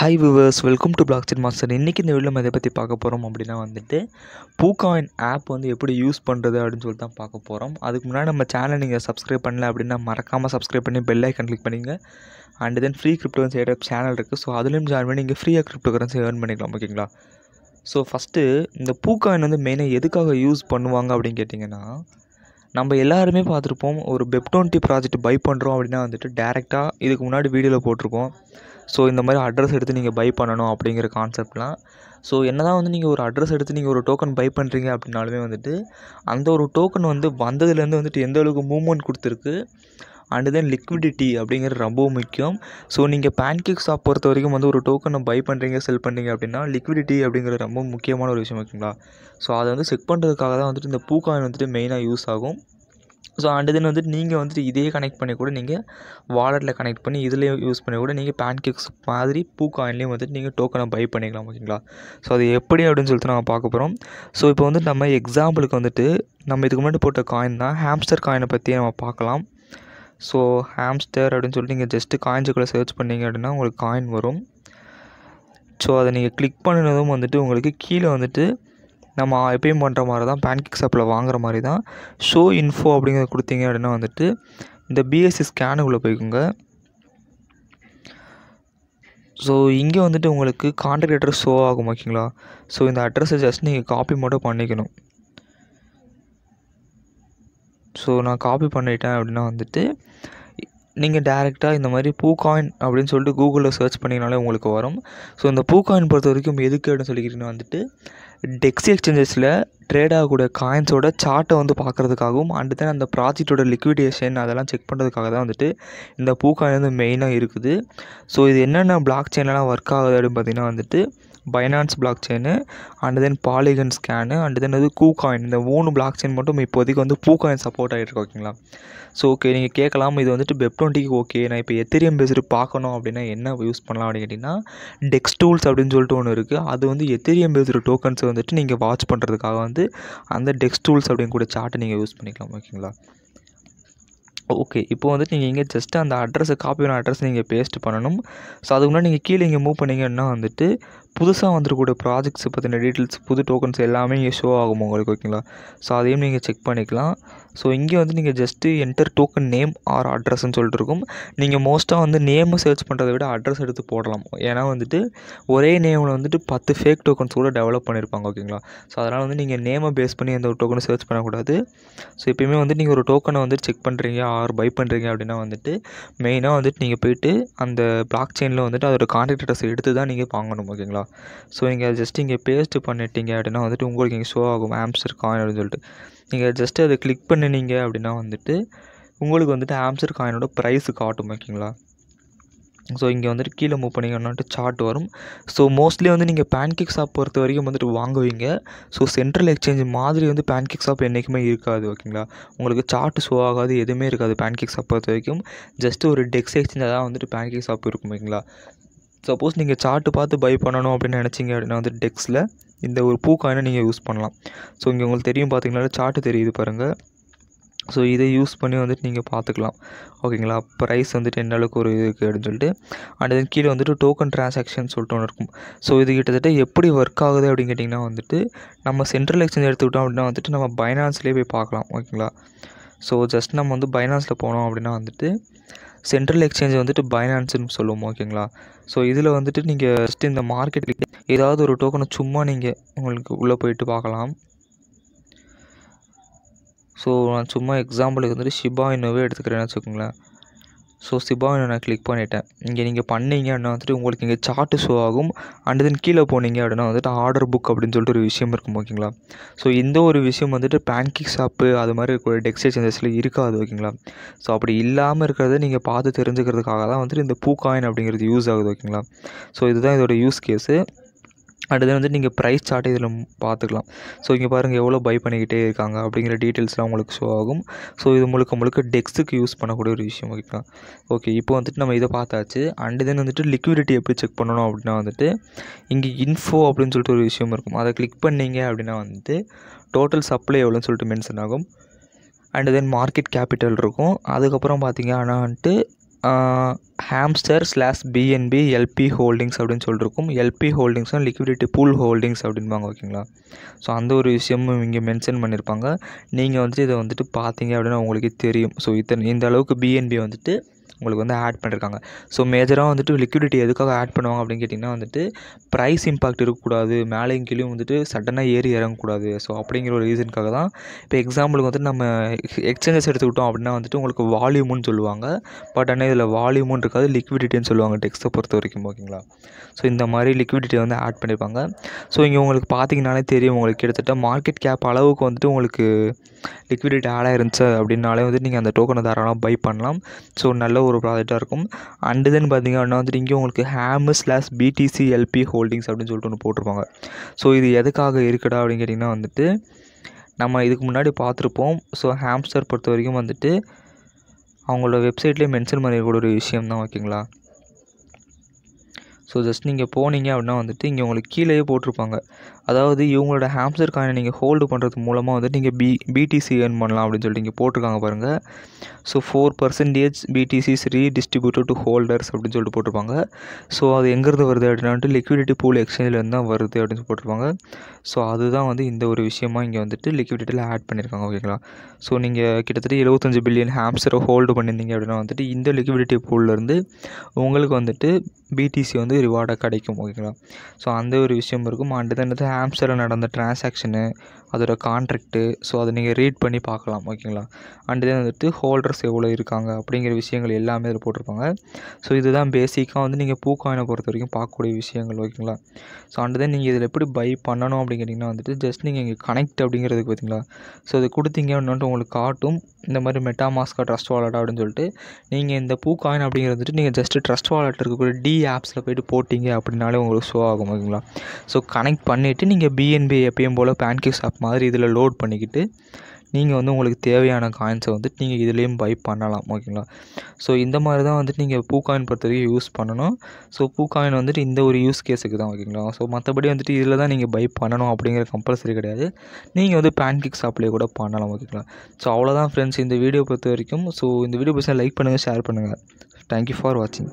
high viewers welcome to block set master இன்றைக்கி இந்த video நம்ம பற்றி பார்க்க போகிறோம் அப்படின்னா வந்துட்டு பூகாயின் ஆப் வந்து எப்படி யூஸ் பண்ணுறது அப்படின்னு சொல்லிட்டு தான் பார்க்க போகிறோம் அதுக்கு முன்னாடி நம்ம சேனல் நீங்கள் சப்ஸ்கிரைப் பண்ணல அப்படின்னா மறக்காமல் சப்ஸ்கிரைப் பண்ணி பெல் ஐக்கன் கிளிக் பண்ணிங்க and then free cryptocurrency channel இருக்குது ஸோ அதுலேயும் ஜாயின் பண்ணி நீங்கள் ஃப்ரீயாக கிரிப்டோ கரன்சி ஏர்ன் பண்ணிக்கலாம் ஓகேங்களா ஸோ ஃபஸ்ட்டு இந்த பூகாயின் வந்து மெயினாக எதுக்காக யூஸ் பண்ணுவாங்க அப்படின்னு கேட்டிங்கன்னா நம்ம எல்லாருமே பார்த்துருப்போம் ஒரு பெப்டோன்டி ப்ராஜெக்ட் பை பண்ணுறோம் அப்படின்னா வந்துட்டு டேரெக்டாக இதுக்கு முன்னாடி வீடியோவில் போட்டிருக்கோம் ஸோ இந்த மாதிரி அட்ரஸ் எடுத்து நீங்கள் பை பண்ணணும் அப்படிங்கிற கான்செப்ட்லாம் ஸோ என்ன தான் வந்து நீங்கள் ஒரு அட்ரஸ் எடுத்து நீங்கள் ஒரு டோக்கன் பை பண்ணுறீங்க அப்படின்னாலுமே வந்துட்டு அந்த ஒரு டோக்கன் வந்து வந்ததுலேருந்து வந்துட்டு எந்த அளவுக்கு மூவ்மெண்ட் கொடுத்துருக்கு அண்டு தென் லிக்விடிட்டி அப்படிங்கிறது ரொம்பவும் முக்கியம் ஸோ நீங்கள் பேன்கேக் ஷாப் பொறுத்த வரைக்கும் வந்து ஒரு டோக்கனை பை பண்ணுறீங்க செல் பண்ணுறீங்க அப்படின்னா லிக்விடிட்டி அப்படிங்கிறது ரொம்ப முக்கியமான ஒரு விஷயம் ஓகேங்களா ஸோ அதை வந்து செக் பண்ணுறதுக்காக தான் வந்துட்டு இந்த பூக்காயின் வந்துட்டு மெயினாக யூஸ் ஆகும் ஸோ அண்டு தென் வந்துட்டு நீங்கள் வந்துட்டு இதே கனெக்ட் பண்ணி கூட நீங்கள் வாலெட்டில் கனெக்ட் பண்ணி இதுலேயும் யூஸ் பண்ணி கூட நீங்கள் பேன் கேக்ஸ் மாதிரி பூ காயின்லேயும் வந்துட்டு நீங்கள் டோக்கனை பை பண்ணிக்கலாம் ஓகேங்களா ஸோ அது எப்படி அப்படின்னு சொல்லிட்டு நம்ம பார்க்க போகிறோம் ஸோ இப்போ வந்துட்டு நம்ம எக்ஸாம்பிளுக்கு வந்துட்டு நம்ம இதுக்கு முன்னாடி போட்ட காயின் தான் ஹாம்ஸ்டர் காயினை பற்றி நம்ம பார்க்கலாம் ஸோ ஹாம்ஸ்டர் அப்படின்னு சொல்லிட்டு நீங்கள் ஜஸ்ட்டு காயின்ஸுக்குள்ளே சர்ச் பண்ணிங்க அப்படின்னா உங்களுக்கு காயின் வரும் ஸோ அதை நீங்கள் கிளிக் பண்ணினதும் வந்துட்டு உங்களுக்கு கீழே வந்துட்டு நம்ம எப்பயும் பண்ணுற மாதிரி தான் பேன்கேக் ஷாப்பில் வாங்குற மாதிரி தான் ஷோ இன்ஃபோ அப்படிங்கிறத கொடுத்தீங்க அப்படின்னா வந்துட்டு இந்த பிஎஸ்சி ஸ்கேனுக்குள்ளே போய்க்குங்க ஸோ இங்கே வந்துட்டு உங்களுக்கு கான்டாக்ட் அட்ரஸ் ஷோ ஆகும் ஓகேங்களா ஸோ இந்த அட்ரஸை ஜஸ்ட் நீங்கள் காப்பி மட்டும் பண்ணிக்கணும் ஸோ நான் காப்பி பண்ணிட்டேன் அப்படின்னா வந்துட்டு நீங்கள் டேரெக்டாக இந்த மாதிரி பூ காயின் அப்படின்னு சொல்லிட்டு கூகுளில் சர்ச் பண்ணிங்கனாலே உங்களுக்கு வரும் ஸோ இந்த பூ காயின் பொறுத்த வரைக்கும் எதுக்கு அப்படின்னு சொல்லிக்கிறீங்கன்னா வந்துட்டு டெக்ஸி எக்ஸ்சேஞ்சஸில் ட்ரேட் ஆகக்கூடிய காயின்ஸோட சார்ட்டை வந்து பார்க்குறதுக்காகவும் அண்டு தென் அந்த ப்ராஜெக்டோட லிக்விடேஷன் அதெல்லாம் செக் பண்ணுறதுக்காக தான் வந்துட்டு இந்த பூக்காயின் வந்து மெயினாக இருக்குது ஸோ இது என்னென்ன பிளாக் செயின்லாம் ஒர்க் ஆகுது அப்படின்னு பார்த்திங்கன்னா வந்துட்டு Binance blockchain and then Polygon scan and then அது கூ காயின் இந்த மூணு பிளாக் செயின் மட்டும் இப்போதைக்கு வந்து பூ காயின் சப்போர்ட் ஆகிட்டு இருக்கு ஓகேங்களா ஸோ ஓகே நீங்கள் கேட்கலாம் இது வந்துட்டு பெப் டுவெண்ட்டிக்கு ஓகே நான் இப்போ எத்திரியம் பேஸ்டு பார்க்கணும் அப்படின்னா என்ன யூஸ் பண்ணலாம் அப்படின்னு கேட்டிங்கன்னா டெக்ஸ் டூல்ஸ் அப்படின்னு சொல்லிட்டு ஒன்று இருக்குது அது வந்து எத்திரியம் பேஸ்டு டோக்கன்ஸை வந்துட்டு நீங்கள் வாட்ச் பண்ணுறதுக்காக வந்து அந்த டெக்ஸ் டூல்ஸ் அப்படின்னு கூட சார்ட்டை நீங்கள் யூஸ் பண்ணிக்கலாம் ஓகேங்களா ஓகே இப்போ வந்துட்டு நீங்கள் இங்கே ஜஸ்ட்டு அந்த அட்ரஸை காப்பியான அட்ரஸ் நீங்கள் பேஸ்ட் பண்ணணும் ஸோ அதுக்கு முன்னாடி நீங்கள் கீழே இங்கே மூவ் பண்ணிங்கன்னா வந்துட்டு புதுசாக வந்துருக்கூடிய ப்ராஜெக்ட்ஸ் பற்றின டீட்டெயில்ஸ் புது டோக்கன்ஸ் எல்லாமே இங்கே ஷோ ஆகும் உங்களுக்கு ஓகேங்களா ஸோ அதையும் நீங்கள் செக் பண்ணிக்கலாம் ஸோ இங்கே வந்து நீங்கள் just enter token name or அட்ரஸ்ன்னு சொல்லிட்டு இருக்கும் நீங்கள் மோஸ்ட்டாக வந்து நேமை சர்ச் பண்ணுறதை விட அட்ரஸ் எடுத்து போடலாம் ஏன்னா வந்துட்டு ஒரே நேமில் வந்துட்டு பத்து ஃபேக் டோக்கன்ஸ் கூட டெவலப் பண்ணியிருப்பாங்க ஓகேங்களா ஸோ அதனால் வந்து நீங்கள் நேமை பேஸ் பண்ணி எந்த ஒரு டோக்கனை சர்ச் பண்ணக்கூடாது ஸோ எப்பயுமே வந்துட்டு நீங்கள் ஒரு டோக்கனை வந்து செக் பண்ணுறீங்க ஆர் பை பண்ணுறீங்க அப்படின்னா வந்துட்டு மெயினாக வந்துட்டு நீங்கள் போயிட்டு அந்த பிளாக் செயினில் வந்துட்டு அதோடய கான்டாக்ட் அட்ரஸ் எடுத்து தான் நீங்கள் வாங்கணும் ஓகேங்களா தான் ஸோ நீங்கள் ஜஸ்ட் இங்கே பேஸ்ட்டு பண்ணிட்டீங்க அப்படின்னா வந்துட்டு உங்களுக்கு இங்கே ஷோ ஆகும் ஆம்சர் காயின் அப்படின்னு சொல்லிட்டு நீங்கள் ஜஸ்ட்டு அதை கிளிக் பண்ணினீங்க அப்படின்னா வந்துட்டு உங்களுக்கு வந்துட்டு ஆம்சர் காயினோட ப்ரைஸ் காட்டும் ஓகேங்களா ஸோ இங்கே வந்துட்டு கீழே மூவ் பண்ணிங்கன்னாட்டு சார்ட் வரும் ஸோ மோஸ்ட்லி வந்து நீங்கள் பேன்கேக் ஷாப் பொறுத்த வரைக்கும் வந்துட்டு வாங்குவீங்க ஸோ சென்ட்ரல் எக்ஸ்சேஞ்ச் மாதிரி வந்து பேன்கேக் ஷாப் என்றைக்குமே இருக்காது ஓகேங்களா உங்களுக்கு சார்ட் ஷோ ஆகாது எதுவுமே இருக்காது பேன்கேக் ஷாப் பொறுத்த வரைக்கும் ஜஸ்ட் ஒரு டெக்ஸ் எக்ஸ்சேஞ்சாக தான் வந்துட்டு பேன்கேக் ஷாப் இருக்கும் ஓகேங்களா சப்போஸ் நீங்கள் சார்ட்டு பார்த்து பை பண்ணணும் அப்படின்னு நினச்சிங்க அப்படின்னா வந்து டெக்ஸில் இந்த ஒரு பூ காயினை நீங்கள் யூஸ் பண்ணலாம் ஸோ இங்கே உங்களுக்கு தெரியும் பார்த்தீங்கன்னா சார்ட்டு தெரியுது பாருங்கள் ஸோ இதை யூஸ் பண்ணி வந்துட்டு நீங்கள் பார்த்துக்கலாம் ஓகேங்களா ப்ரைஸ் வந்துட்டு என்ன அளவுக்கு ஒரு இருக்குது அப்படின்னு சொல்லிட்டு அண்ட் தென் கீழே வந்துட்டு டோக்கன் டிரான்சாக்ஷன் சொல்லிட்டு ஒன்று இருக்கும் ஸோ இது கிட்டத்தட்ட எப்படி ஒர்க் ஆகுது அப்படின்னு கேட்டிங்கன்னா வந்துட்டு நம்ம சென்ட்ரல் எக்ஸ்சேஞ்ச் எடுத்துக்கிட்டோம் அப்படின்னா வந்துட்டு நம்ம பைனான்ஸ்லேயே போய் பார்க்கலாம் ஓகேங்களா ஸோ ஜஸ்ட் நம்ம வந்து பைனான்ஸில் போனோம் அப்படின்னா வந்துட்டு சென்ட்ரல் எக்ஸ்சேஞ்ச் வந்துட்டு பைனான்ஸ்னு சொல்லுவோம் ஓகேங்களா ஸோ இதில் வந்துட்டு நீங்கள் ஃபஸ்ட்டு இந்த மார்க்கெட்டில் ஏதாவது ஒரு டோக்கனை சும்மா நீங்கள் உங்களுக்கு உள்ளே போயிட்டு பார்க்கலாம் ஸோ நான் சும்மா எக்ஸாம்பிளுக்கு வந்துட்டு ஷிபா இன்னோவே எடுத்துக்கிறேன்னு வச்சுக்கோங்களேன் ஸோ சிபான்னு நான் கிளிக் பண்ணிட்டேன் இங்கே நீங்கள் பண்ணீங்க அப்படின்னா வந்துட்டு உங்களுக்கு இங்கே சார்ட்டு ஷோ ஆகும் அண்ட் தென் கீழே போனீங்க அப்படின்னா வந்துட்டு ஆர்டர் புக் அப்படின்னு சொல்லிட்டு ஒரு விஷயம் இருக்கும் ஓகேங்களா ஸோ இந்த ஒரு விஷயம் வந்துட்டு பேங்கிக் ஷாப்பு அது மாதிரி இருக்கிற டெக்ஸ்டைல் சேஞ்சஸில் இருக்காது ஓகேங்களா ஸோ அப்படி இல்லாமல் இருக்கிறத நீங்கள் பார்த்து தெரிஞ்சுக்கிறதுக்காக தான் வந்துட்டு இந்த பூ காயின் அப்படிங்கிறது யூஸ் ஆகுது ஓகேங்களா ஸோ இதுதான் இதோட யூஸ் கேஸு அடுத்து வந்து நீங்கள் ப்ரைஸ் சார்ட் இதில் பார்த்துக்கலாம் ஸோ இங்கே பாருங்கள் எவ்வளோ பை பண்ணிக்கிட்டே இருக்காங்க அப்படிங்கிற டீட்டெயில்ஸ்லாம் உங்களுக்கு ஷோ ஆகும் ஸோ இது முழுக்க முழுக்க டெக்ஸுக்கு யூஸ் பண்ணக்கூடிய ஒரு விஷயம் ஓகேங்களா ஓகே இப்போ வந்துட்டு நம்ம இதை பார்த்தாச்சு அண்டு தென் வந்துட்டு லிக்விடிட்டி எப்படி செக் பண்ணணும் அப்படின்னா வந்துட்டு இங்கே இன்ஃபோ அப்படின்னு சொல்லிட்டு ஒரு விஷயம் இருக்கும் அதை கிளிக் பண்ணிங்க அப்படின்னா வந்துட்டு டோட்டல் சப்ளை எவ்வளோன்னு சொல்லிட்டு மென்ஷன் ஆகும் அண்டு தென் மார்க்கெட் கேபிட்டல் இருக்கும் அதுக்கப்புறம் பார்த்திங்க ஆனால் வந்துட்டு hamster slash BNB LP holdings அப்படின்னு சொல்லிருக்கும் எல்பி ஹோல்டிங்ஸ்னால் லிக்விடிட்டி பூல் ஹோல்டிங்ஸ் அப்படின்பாங்க ஓகேங்களா ஸோ அந்த ஒரு விஷயமும் இங்கே மென்ஷன் பண்ணியிருப்பாங்க நீங்கள் வந்துட்டு இதை வந்துட்டு பார்த்தீங்க அப்படின்னா உங்களுக்கு தெரியும் ஸோ இத்தனை இந்த அளவுக்கு பிஎன்பி வந்துட்டு உங்களுக்கு வந்து ஆட் பண்ணியிருக்காங்க ஸோ மேஜராக வந்துட்டு லிக்விடிட்டி எதுக்காக ஆட் பண்ணுவாங்க அப்படின்னு கேட்டிங்கன்னா வந்துட்டு ப்ரைஸ் இம்பாக்ட் இருக்கக்கூடாது மேலேயும் கீழே வந்துட்டு சடனாக ஏறி இறங்கக்கூடாது ஸோ அப்படிங்கிற ஒரு ரீசனுக்காக தான் இப்போ எக்ஸாம்பிளுக்கு வந்துட்டு நம்ம எக்ஸ்சேஞ்சஸ் எடுத்துக்கிட்டோம் அப்படின்னா வந்துட்டு உங்களுக்கு வால்யூம்னு சொல்லுவாங்க பட் ஆனால் இதில் வால்யூமும் இருக்காது லிக்விடிட்டின்னு சொல்லுவாங்க டெக்ஸ்ட்டை பொறுத்த வரைக்கும் ஓகேங்களா ஸோ இந்த மாதிரி லிக்விடிட்டியை வந்து ஆட் பண்ணியிருப்பாங்க ஸோ இங்கே உங்களுக்கு பார்த்தீங்கனாலே தெரியும் உங்களுக்கு கிட்டத்தட்ட மார்க்கெட் கேப் அளவுக்கு வந்துட்டு உங்களுக்கு லிக்விடிட்டி ஆடாக இருந்துச்சு அப்படின்னாலே வந்துட்டு நீங்கள் அந்த டோக்கனை தாராளமாக பை பண்ணலாம் ஸோ நல்ல ஒரு ப்ராஜெக்டாக இருக்கும் அண்டு தென் பார்த்திங்க அப்படின்னா வந்துட்டு இங்கே உங்களுக்கு ஹேமு ஸ்லாஸ் பிடிசி எல்பி ஹோல்டிங்ஸ் அப்படின்னு சொல்லிட்டு ஒன்று போட்டிருப்பாங்க ஸோ இது எதுக்காக இருக்குடா அப்படின்னு கேட்டிங்கன்னா வந்துட்டு நம்ம இதுக்கு முன்னாடி பார்த்துருப்போம் ஸோ ஹேம்ஸ்டர் பொறுத்த வரைக்கும் வந்துட்டு அவங்களோட வெப்சைட்லேயே மென்ஷன் பண்ணிருக்கூட ஒரு விஷயம் தான் ஓகேங்களா ஸோ ஜஸ்ட் நீங்கள் போனீங்க அப்படின்னா வந்துட்டு இங்கே உங்களுக்கு கீழேயே போட்டிருப்பாங்க அதாவது இவங்களோட ஹாம்ஸ்டர் காயினை நீங்கள் ஹோல்டு பண்ணுறது மூலமாக வந்துட்டு நீங்கள் பி பிடிசி ஏர்ன் பண்ணலாம் அப்படின்னு சொல்லிட்டு இங்கே போட்டிருக்காங்க பாருங்கள் so four percentage BTCs redistributed to holders அப்படின்னு சொல்லிட்டு போட்டிருப்பாங்க ஸோ அது எங்கேருந்து வருது அப்படின்னா லிக்விடிட்டி பூல் எக்ஸ்சேஞ்சிலேருந்து தான் வருது அப்படின்னு போட்டிருப்பாங்க ஸோ அதுதான் வந்து இந்த ஒரு விஷயமா இங்கே வந்துட்டு லிக்விடிட்டியில் ஆட் பண்ணியிருக்காங்க ஓகேங்களா ஸோ நீங்கள் கிட்டத்தட்ட எழுபத்தஞ்சு பில்லியன் ஹாம்ஸ்டரை ஹோல்டு பண்ணியிருந்தீங்க அப்படின்னா வந்துட்டு இந்த லிக்விடிட்டி பூல்லேருந்து உங்களுக்கு வந்துட்டு பிடிசி வந்து வந்து ரிவார்டாக கிடைக்கும் ஓகேங்களா ஸோ அந்த ஒரு விஷயம் இருக்கும் அண்டு தென் வந்து ஆம்ஸ்டரில் நடந்த டிரான்சாக்ஷனு அதோட கான்ட்ராக்ட்டு ஸோ அதை நீங்கள் ரீட் பண்ணி பார்க்கலாம் ஓகேங்களா அண்டு தென் வந்துட்டு ஹோல்டர்ஸ் எவ்வளோ இருக்காங்க அப்படிங்கிற விஷயங்கள் எல்லாமே அதில் போட்டிருப்பாங்க ஸோ இதுதான் பேசிக்காக வந்து நீங்கள் பூ பொறுத்த வரைக்கும் பார்க்கக்கூடிய விஷயங்கள் ஓகேங்களா ஸோ அண்டு தென் நீங்கள் இதில் எப்படி பை பண்ணணும் அப்படிங்கிறீங்கன்னா வந்துட்டு ஜஸ்ட் நீங்கள் இங்கே கனெக்ட் அப்படிங்கிறதுக்கு பார்த்தீங்களா ஸோ அதை கொடுத்தீங்க வந்துட்டு உங்களுக்கு காட்டும் இந்த மாதிரி மெட்டா மாஸ்கா ட்ரஸ்ட் வாலெட் அப்படின்னு சொல்லிட்டு நீங்கள் இந்த பூ காயின் அப்படிங்கிறது வந்துட்டு நீங்கள் ஜஸ்ட்டு ட்ரஸ்ட் வாலெட் இருக்கக்கூடிய டி ஆப்ஸில் போய்ட்டு போட்டிங்க அப்படின்னாலே உங்களுக்கு ஷோ ஆகும் ஓகேங்களா ஸோ கனெக்ட் பண்ணிவிட்டு நீங்கள் பிஎன்பி எப்பயும் போல் பேன்கேக்ஸ் ஆப் மாதிரி இதில் லோட் பண்ணிக்கிட்டு நீங்கள் வந்து உங்களுக்கு தேவையான காயின்ஸை வந்துட்டு நீங்கள் இதுலேயும் பை பண்ணலாம் ஓகேங்களா ஸோ இந்த மாதிரி தான் வந்துட்டு நீங்கள் பூ காயின் பொறுத்த வரைக்கும் யூஸ் பண்ணணும் ஸோ பூ காயின் வந்துட்டு இந்த ஒரு யூஸ் கேஸுக்கு தான் ஓகேங்களா ஸோ மற்றபடி வந்துட்டு இதில் தான் நீங்கள் பை பண்ணணும் அப்படிங்கிற கம்பல்சரி கிடையாது நீங்கள் வந்து பேன் கேக் ஷாப்லேயே கூட பண்ணலாம் ஓகேங்களா ஸோ அவ்வளோதான் ஃப்ரெண்ட்ஸ் இந்த வீடியோ பொறுத்த வரைக்கும் ஸோ இந்த வீடியோ பற்றி லைக் பண்ணுங்கள் ஷேர் பண்ணுங்கள் தேங்க்யூ ஃபார் வாட்சிங்